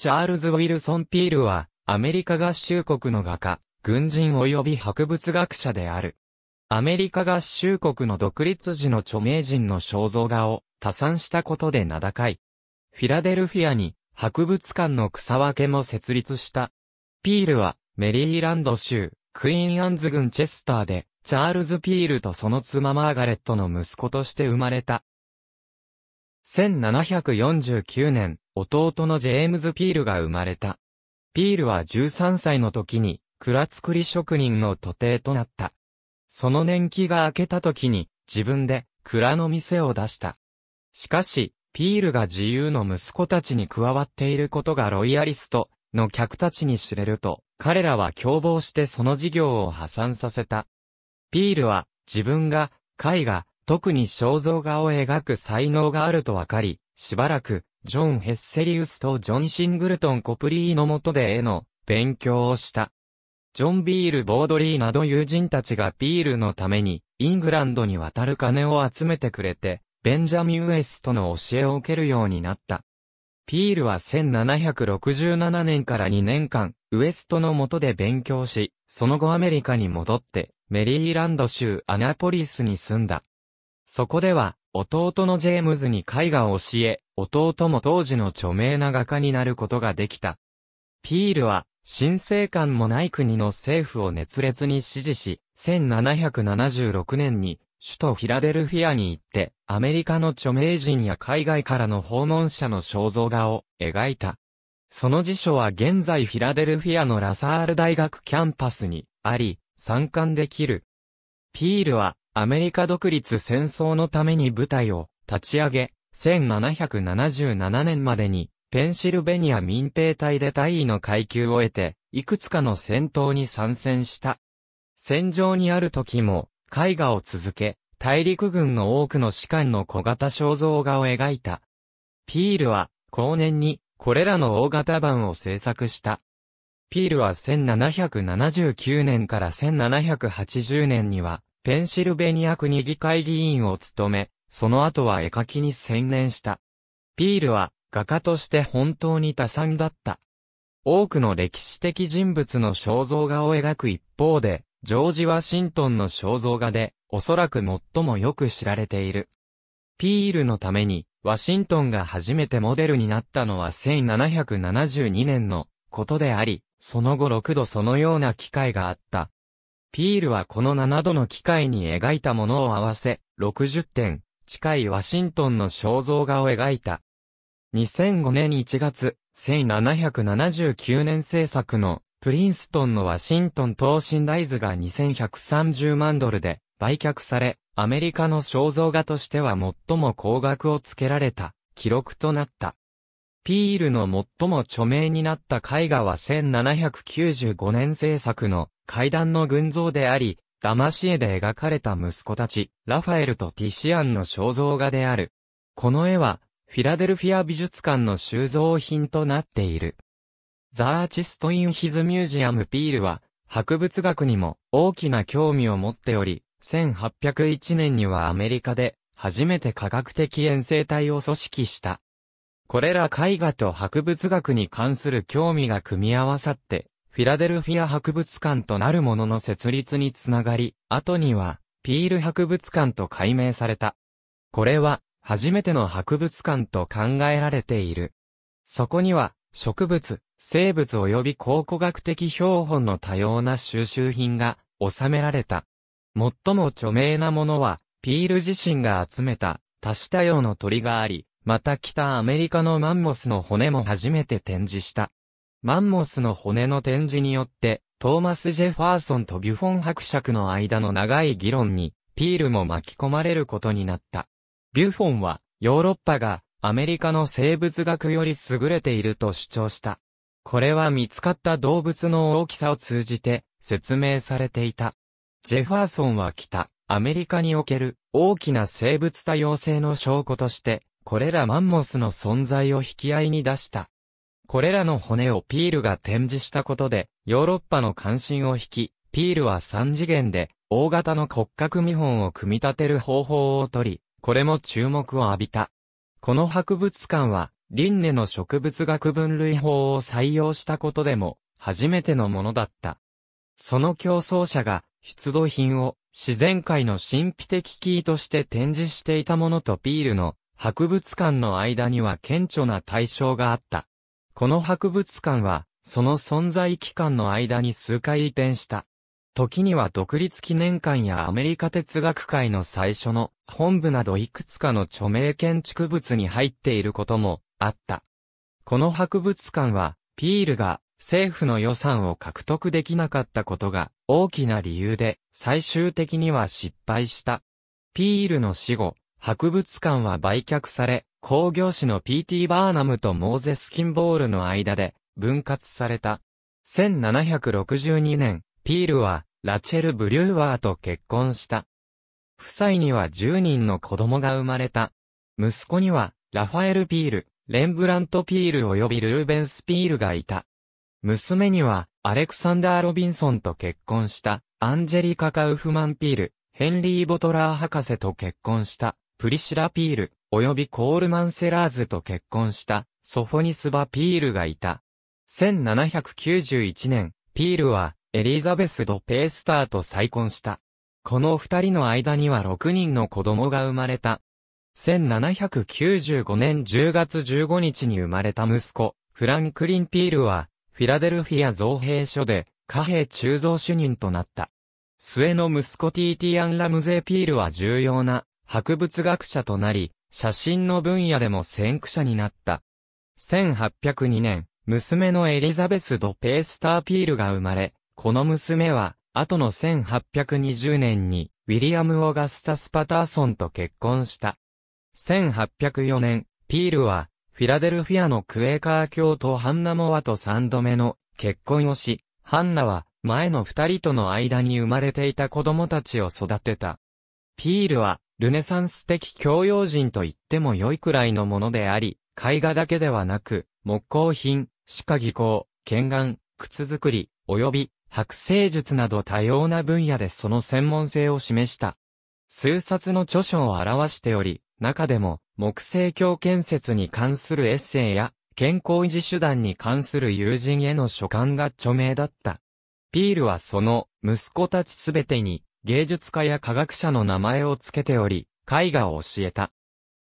チャールズ・ウィルソン・ピールは、アメリカ合衆国の画家、軍人及び博物学者である。アメリカ合衆国の独立時の著名人の肖像画を多産したことで名高い。フィラデルフィアに博物館の草分けも設立した。ピールはメリーランド州クイーンアンズ郡チェスターでチャールズ・ピールとその妻マーガレットの息子として生まれた。1749年、弟のジェームズ・ピールが生まれた。ピールは13歳の時に、蔵作り職人の徒弟となった。その年季が明けた時に、自分で、蔵の店を出した。しかし、ピールが自由の息子たちに加わっていることがロイヤリストの客たちに知れると、彼らは共謀してその事業を破産させた。ピールは自分が絵画、特に肖像画を描く才能があるとわかり、しばらくジョン・ヘッセリウスとジョン・シングルトン・コプリーの下で絵の勉強をした。ジョン・ビール・ボードリーなど友人たちがビールのためにイングランドに渡る金を集めてくれて、ベンジャミン・ウエストの教えを受けるようになった。ピールは1767年から2年間、ウエストの下で勉強し、その後アメリカに戻って、メリーランド州アナポリスに住んだ。そこでは、弟のジェームズに絵画を教え、弟も当時の著名な画家になることができた。ピールは、新政官もない国の政府を熱烈に支持し、1776年に首都フィラデルフィアに行って、アメリカの著名人や海外からの訪問者の肖像画を描いた。その辞書は現在フィラデルフィアのラサール大学キャンパスにあり、参観できる。ピールはアメリカ独立戦争のために部隊を立ち上げ、1777年までに、ペンシルベニア民兵隊で大尉の階級を得て、いくつかの戦闘に参戦した。戦場にある時も、絵画を続け、大陸軍の多くの士官の小型肖像画を描いた。ピールは、後年に、これらの大型版を制作した。ピールは1779年から1780年には、ペンシルベニア国議会議員を務め、その後は絵描きに専念した。ピールは画家として本当に多産だった。多くの歴史的人物の肖像画を描く一方で、ジョージ・ワシントンの肖像画で、おそらく最もよく知られている。ピールのために、ワシントンが初めてモデルになったのは1772年のことであり、その後6度そのような機会があった。ピールはこの7度の機会に描いたものを合わせ、60点、近いワシントンの肖像画を描いた。2005年1月、1779年制作のプリンストンのワシントン等身大図が2130万ドルで売却され、アメリカの肖像画としては最も高額をつけられた記録となった。ピールの最も著名になった絵画は1795年制作の階段の群像であり、騙し絵で描かれた息子たち、ラファエルとティシアンの肖像画である。この絵は、フィラデルフィア美術館の収蔵品となっている。ザ・アーチスト・イン・ヒズ・ミュージアム・ピールは、博物学にも大きな興味を持っており、1801年にはアメリカで、初めて科学的遠征隊を組織した。これら絵画と博物学に関する興味が組み合わさって、フィラデルフィア博物館となるものの設立につながり、後には、ピール博物館と改名された。これは、初めての博物館と考えられている。そこには、植物、生物及び考古学的標本の多様な収集品が収められた。最も著名なものは、ピール自身が集めた多種多様の鳥があり、また北アメリカのマンモスの骨も初めて展示した。マンモスの骨の展示によって、トーマス・ジェファーソンとビュフォン伯爵の間の長い議論に、ピールも巻き込まれることになった。ビュフォンは、ヨーロッパが、アメリカの生物学より優れていると主張した。これは見つかった動物の大きさを通じて、説明されていた。ジェファーソンは北、アメリカにおける、大きな生物多様性の証拠として、これらマンモスの存在を引き合いに出した。これらの骨をピールが展示したことで、ヨーロッパの関心を引き、ピールは3次元で、大型の骨格見本を組み立てる方法をとり、これも注目を浴びた。この博物館は、リンネの植物学分類法を採用したことでも、初めてのものだった。その競争者が、出土品を自然界の神秘的キーとして展示していたものとピールの博物館の間には顕著な対象があった。この博物館は、その存在期間の間に数回移転した。時には独立記念館やアメリカ哲学会の最初の本部などいくつかの著名建築物に入っていることもあった。この博物館は、ピールが政府の予算を獲得できなかったことが大きな理由で最終的には失敗した。ピールの死後、博物館は売却され、工業士の P.T. バーナムとモーゼス・キンボールの間で分割された。1762年、ピールはラチェル・ブリューワーと結婚した。夫妻には10人の子供が生まれた。息子にはラファエル・ピール、レンブラント・ピール及びルーベンス・ピールがいた。娘にはアレクサンダー・ロビンソンと結婚したアンジェリカ・カウフマン・ピール、ヘンリー・ボトラー博士と結婚したプリシラ・ピール、及びコールマンセラーズと結婚したソフォニス・バ・ピールがいた。1791年、ピールはエリザベス・ド・ペースターと再婚した。この二人の間には6人の子供が生まれた。1795年10月15日に生まれた息子、フランクリン・ピールは、フィラデルフィア造幣所で、貨幣鋳造主任となった。末の息子ティーティアン・ラムゼピールは重要な、博物学者となり、写真の分野でも先駆者になった。1802年、娘のエリザベス・ド・ペースターピールが生まれ、この娘は、後の1820年に、ウィリアム・オガスタス・パターソンと結婚した。1804年、ピールは、フィラデルフィアのクエーカー教徒ハンナ・モアと三度目の結婚をし、ハンナは、前の二人との間に生まれていた子供たちを育てた。ピールは、ルネサンス的教養人と言っても良いくらいのものであり、絵画だけではなく、木工品、歯科技工、剣眼、靴作り、及び剥製術など多様な分野でその専門性を示した。数冊の著書を表しており、中でも木製橋建設に関するエッセイや健康維持手段に関する友人への書簡が著名だった。ピールはその息子たちすべてに芸術家や科学者の名前を付けており、絵画を教えた。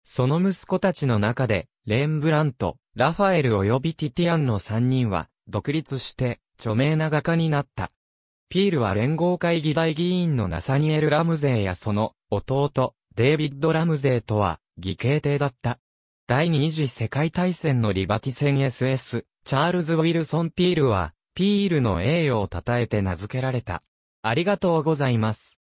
その息子たちの中で、レンブラント、ラファエル及びティティアンの3人は、独立して、著名な画家になった。ピールは連合会議大議員のナサニエル・ラムゼーやその弟、デイビッド・ラムゼーとは、義兄弟だった。第二次世界大戦のリバティ戦 SS、チャールズ・ウィルソン・ピールは、ピールの栄誉を称えて名付けられた。ありがとうございます。